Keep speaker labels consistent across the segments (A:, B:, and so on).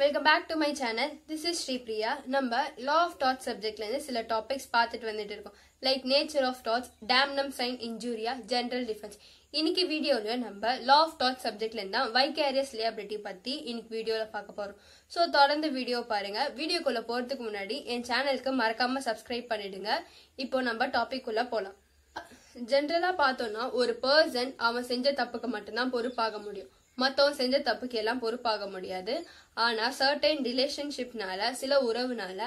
A: welcome back to my channel this is Sripriya நம்ம law of dot சப்ஜெக்ட்லேருந்து சில topics பார்த்துட்டு வந்துட்டு இருக்கோம் like nature of torts damnum sine injuria general defence இன்னைக்கு வீடியோவில் நம்ம லா ஆஃப் டாட் சப்ஜெக்ட்லேருந்து தான் வைகேரியஸ் லியாபிலிட்டி பற்றி இன்னைக்கு வீடியோவில் பார்க்க போகிறோம் ஸோ தொடர்ந்து வீடியோ பாருங்கள் வீடியோக்குள்ளே போகிறதுக்கு முன்னாடி என் சேனலுக்கு மறக்காமல் சப்ஸ்கிரைப் பண்ணிடுங்க இப்போ நம்ம டாபிக்குள்ளே போகலாம் ஜென்ரலாக பார்த்தோன்னா ஒரு பர்சன் அவன் செஞ்ச தப்புக்கு மட்டும்தான் பொறுப்பாக முடியும் மற்றவன் செஞ்ச தப்புக்கு எல்லாம் பொறுப்பாக முடியாது ஆனால் சர்டைன் ரிலேஷன்ஷிப்னால சில உறவுனால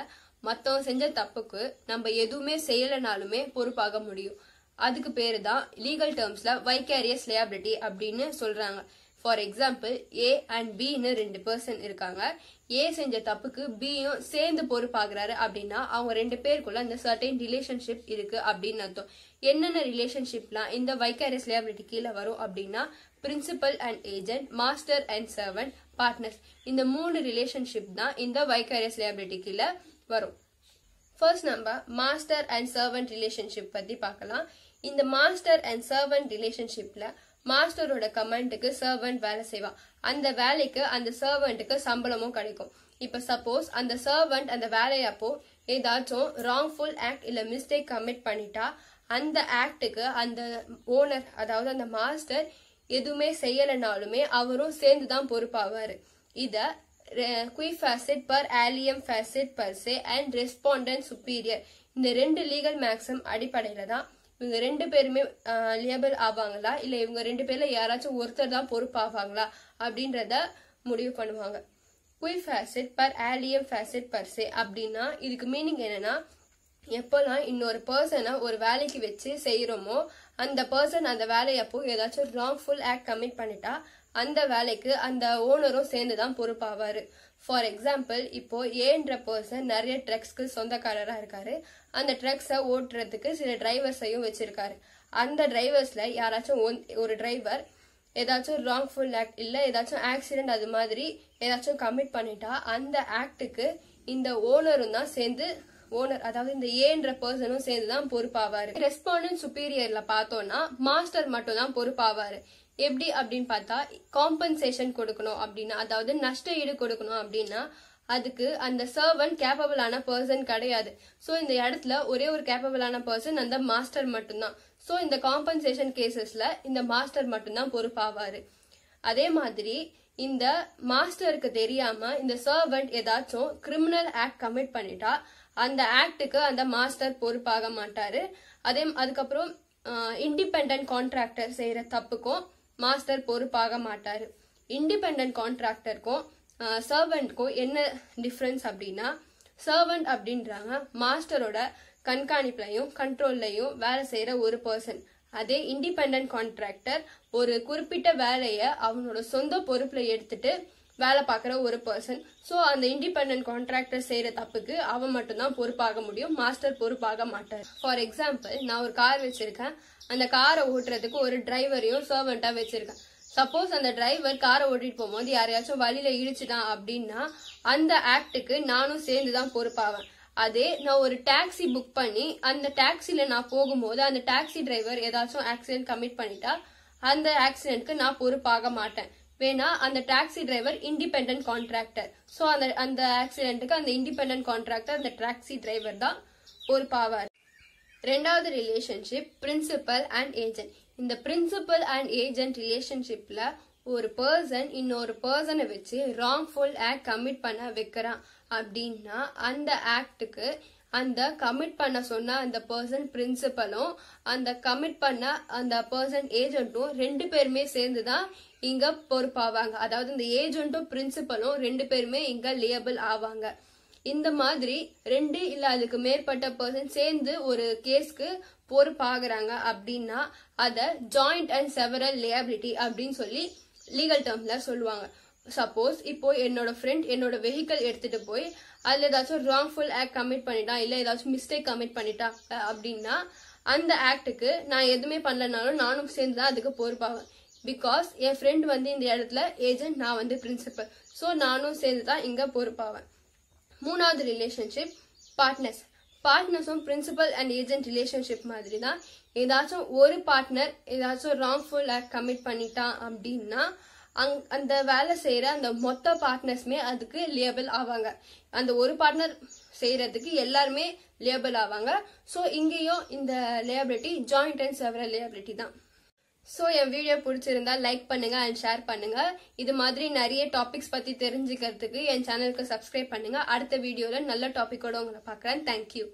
A: மற்றவன் செஞ்ச தப்புக்கு நம்ம எதுவுமே செய்யலைனாலுமே பொறுப்பாக முடியும் அதுக்கு பேர் தான் லீகல் டேர்ம்ஸில் வைகேரியஸ் லியாபிலிட்டி அப்படின்னு சொல்கிறாங்க ஃபார் எக்ஸாம்பிள் ஏ அண்ட் பின்னு ரெண்டு பர்சன் இருக்காங்க ஏ செஞ்ச தப்புக்கு பியும் சேர்ந்து பொறுப்பாகிறாரு அப்படின்னா அவங்க ரெண்டு பேருக்குள்ள இந்த சர்டைன் ரிலேஷன்ஷிப் இருக்கு அப்படின்னு அர்த்தம் என்னென்ன ரிலேஷன்ஷிப்லாம் இந்த வைக்காரியஸ் லியாபிலிட்டி கீழே வரும் அப்படின்னா principal and agent master and servant partners இந்த மூணு ரிலேஷன்ஷிப் தான் இந்த வைகாரியஸ் லியாபிலிட்டி வரும் ஃபர்ஸ்ட் நம்ம மாஸ்டர் அண்ட் சர்வன்ட் ரிலேஷன்ஷிப் பற்றி பார்க்கலாம் இந்த மாஸ்டர் அண்ட் சர்வன்ட் ரிலேஷன்ஷிப்பில் மாஸ்டரோட கமெண்ட்டுக்கு சர்வன்ட் வேலை செய்வான் அந்த வேலைக்கு அந்த சர்வெண்ட்டுக்கு சம்பளமும் கிடைக்கும் இப்போ சப்போஸ் அந்த சர்வன்ட் அந்த வேலையப்போ ஏதாச்சும் ராங்ஃபுல் ஆக்ட் இல்லை மிஸ்டேக் கமிட் பண்ணிட்டா அந்த ஆக்டுக்கு அந்த ஓனர் அதாவது அந்த மாஸ்டர் எதுவுமே செய்யலைனாலுமே அவரும் சேர்ந்து தான் பொறுப்பாவார் இதை குயிஃபாசிட் பர் ஆலியம் ஃபேசிட் பர்சே அண்ட் ரெஸ்பாண்டன் சுப்பீரியர் இந்த ரெண்டு லீகல் மேக்ஸிமம் அடிப்படையில தான் இவங்க ரெண்டு பேருமே லியபிள் ஆவாங்களா இல்லை இவங்க ரெண்டு பேர்ல யாராச்சும் ஒருத்தர் தான் பொறுப்பாவாங்களா அப்படின்றத முடிவு பண்ணுவாங்க குயிஃபாசிட் பர் ஆலியம் ஃபேசிட் பர்சே அப்படின்னா இதுக்கு மீனிங் என்னன்னா எப்போல்லாம் இன்னொரு பர்சனை ஒரு வேலைக்கு வச்சு செய்கிறோமோ அந்த பர்சன் அந்த வேலையை ஏதாச்சும் ராங்ஃபுல் ஆக்ட் கமிட் பண்ணிட்டா அந்த வேலைக்கு அந்த ஓனரும் சேர்ந்து தான் பொறுப்பாவார் ஃபார் எக்ஸாம்பிள் இப்போ ஏன்ற பர்சன் நிறைய ட்ரக்ஸ்க்கு சொந்தக்காரராக இருக்காரு அந்த ட்ரக்ஸை ஓட்டுறதுக்கு சில டிரைவர்ஸையும் வச்சிருக்காரு அந்த டிரைவர்ஸ்ல யாராச்சும் ஒரு டிரைவர் ஏதாச்சும் ராங்ஃபுல் ஆக்ட் இல்லை ஏதாச்சும் ஆக்சிடென்ட் அது மாதிரி ஏதாச்சும் கமிட் பண்ணிட்டா அந்த ஆக்டுக்கு இந்த ஓனரும் தான் சேர்ந்து ஓனர் அதாவது இந்த ஏன்ற பர்சனும் சேர்ந்து தான் பொறுப்பாவாரு ரெஸ்பாண்ட் சுப்பீரியர்ல பார்த்தோம்னா மாஸ்டர் மட்டும் தான் பொறுப்பாவாரு எப்படி அப்படின்னு பார்த்தா காம்பன்சேஷன் கொடுக்கணும் அப்படின்னா அதாவது நஷ்ட ஈடு கொடுக்கணும் அப்படின்னா அதுக்கு அந்த சர்வன் கேப்பபிளான பர்சன் கிடையாது ஸோ இந்த இடத்துல ஒரே ஒரு கேப்பபிளான பர்சன் அந்த மாஸ்டர் மட்டும்தான் ஸோ இந்த காம்பன்சேஷன் கேசஸ்ல இந்த மாஸ்டர் மட்டும்தான் பொறுப்பாவாரு அதே மாதிரி இந்த மாஸ்டருக்கு தெரியாம இந்த சர்வன்ட் ஏதாச்சும் கிரிமினல் ஆக்ட் கமிட் பண்ணிட்டா அந்த ஆக்டுக்கு அந்த மாஸ்டர் பொறுப்பாக மாட்டாரு அதே அதுக்கப்புறம் இண்டிபெண்ட் கான்ட்ராக்டர் செய்யற தப்புக்கும் மாஸ்டர் பொறுப்பாக மாட்டாரு இண்டிபெண்ட் கான்ட்ராக்டருக்கும் சர்வெண்ட்க்கும் என்ன டிஃப்ரென்ஸ் அப்படின்னா சர்வெண்ட் அப்படின்றாங்க மாஸ்டரோட கண்காணிப்புலையும் கண்ட்ரோல்லையும் வேலை செய்யற ஒரு பர்சன் அதே இண்டிபெண்ட் கான்ட்ராக்டர் ஒரு குறிப்பிட்ட வேலையை அவனோட சொந்த பொறுப்புல எடுத்துட்டு வேலை பார்க்குற ஒரு பர்சன் ஸோ அந்த இண்டிபெண்ட் கான்ட்ராக்டர் செய்கிற தப்புக்கு அவன் மட்டும்தான் பொறுப்பாக முடியும் மாஸ்டர் பொறுப்பாக மாட்டார் ஃபார் எக்ஸாம்பிள் நான் ஒரு கார் வச்சுருக்கேன் அந்த காரை ஓட்டுறதுக்கு ஒரு டிரைவரையும் சர்வெண்ட்டாக வச்சுருக்கேன் சப்போஸ் அந்த டிரைவர் காரை ஓட்டிட்டு போகும்போது யாரையாச்சும் வழியில் இடிச்சுதான் அப்படின்னா அந்த ஆக்டுக்கு நானும் சேர்ந்து தான் பொறுப்பாவேன் அதே நான் ஒரு டாக்ஸி புக் பண்ணி அந்த டாக்ஸியில் நான் போகும்போது அந்த டாக்ஸி டிரைவர் ஏதாச்சும் ஆக்சிடென்ட் கமிட் பண்ணிட்டா அந்த ஆக்சிடென்ட்க்கு நான் பொறுப்பாக மாட்டேன் வேணா அந்த taxi driver independent contractor so அந்த அந்த ஆக்சிடென்ட்டுக்கு அந்த இண்டிபெண்ட் கான்ட்ராக்டர் அந்த டாக்ஸி டிரைவர் தான் ஒரு பாவார் ரெண்டாவது ரிலேஷன்ஷிப் பிரின்சிபல் அண்ட் ஏஜென்ட் இந்த பிரின்சிபல் அண்ட் ஏஜென்ட் ரிலேஷன்ஷிப்பில் ஒரு பர்சன் இன்னொரு பர்சனை வச்சு ராங்ஃபுல் ஆக்ட் கமிட் பண்ண வைக்கிறான் அப்படின்னா அந்த ஆக்டுக்கு அந்த கமிட் பண்ண சொன்ன அந்த பர்சன் பிரின்சிபலும் அந்த கமிட் பண்ண அந்த பர்சன் ஏஜென்ட்டும் ரெண்டு பேருமே சேர்ந்து தான் இங்க பொறுப்பாவாங்க அதாவது இந்த ஏஜென்ட்டும் பிரின்சிபலும் ரெண்டு பேருமே இங்க லியபிள் ஆவாங்க இந்த மாதிரி ரெண்டு இல்ல அதுக்கு மேற்பட்ட பர்சன் சேர்ந்து ஒரு கேஸ்க்கு பொறுப்பாகிறாங்க அப்படின்னா அத ஜாயிண்ட் அண்ட் செவரல் லியபிலிட்டி அப்படின்னு சொல்லி லீகல் டேர்ம்ல சொல்லுவாங்க சப்போஸ் இப்போ என்னோட ஃப்ரெண்ட் என்னோட வெஹிக்கல் எடுத்துட்டு போய் அதில் ஏதாச்சும் ராங்ஃபுல் ஆக்ட் கமிட் பண்ணிட்டா இல்லை ஏதாச்சும் மிஸ்டேக் கமிட் பண்ணிட்டா அப்படின்னா அந்த ஆக்டுக்கு நான் எதுவுமே பண்ணலனாலும் நானும் சேர்ந்து தான் அதுக்கு பொறுப்பாவேன் பிகாஸ் என் ஃப்ரெண்ட் வந்து இந்த இடத்துல ஏஜென்ட் நான் வந்து பிரின்சிபல் ஸோ நானும் சேர்ந்து தான் இங்கே பொறுப்பாவேன் மூணாவது ரிலேஷன்ஷிப் பார்ட்னர்ஸ் பார்ட்னர்ஸும் பிரின்சிபல் அண்ட் ஏஜென்ட் ரிலேஷன்ஷிப் மாதிரி தான் ஏதாச்சும் ஒரு பார்ட்னர் ஏதாச்சும் ராங்ஃபுல் ஆக்ட் கமிட் பண்ணிட்டான் அப்படின்னா அங் அந்த வேலை செய்கிற அந்த மொத்த பார்ட்னர்ஸுமே அதுக்கு லியபிள் ஆவாங்க அந்த ஒரு பார்ட்னர் செய்கிறதுக்கு எல்லாருமே லியபிள் ஆவாங்க ஸோ இங்கேயும் இந்த liability joint and several liability தான் ஸோ என் வீடியோ பிடிச்சிருந்தா லைக் பண்ணுங்க அண்ட் ஷேர் பண்ணுங்க இது மாதிரி நிறைய டாபிக்ஸ் பற்றி தெரிஞ்சுக்கிறதுக்கு என் சேனலுக்கு சப்ஸ்கிரைப் பண்ணுங்க அடுத்த வீடியோவில் நல்ல டாப்பிக்கோட உங்களை பார்க்குறேன் தேங்க்யூ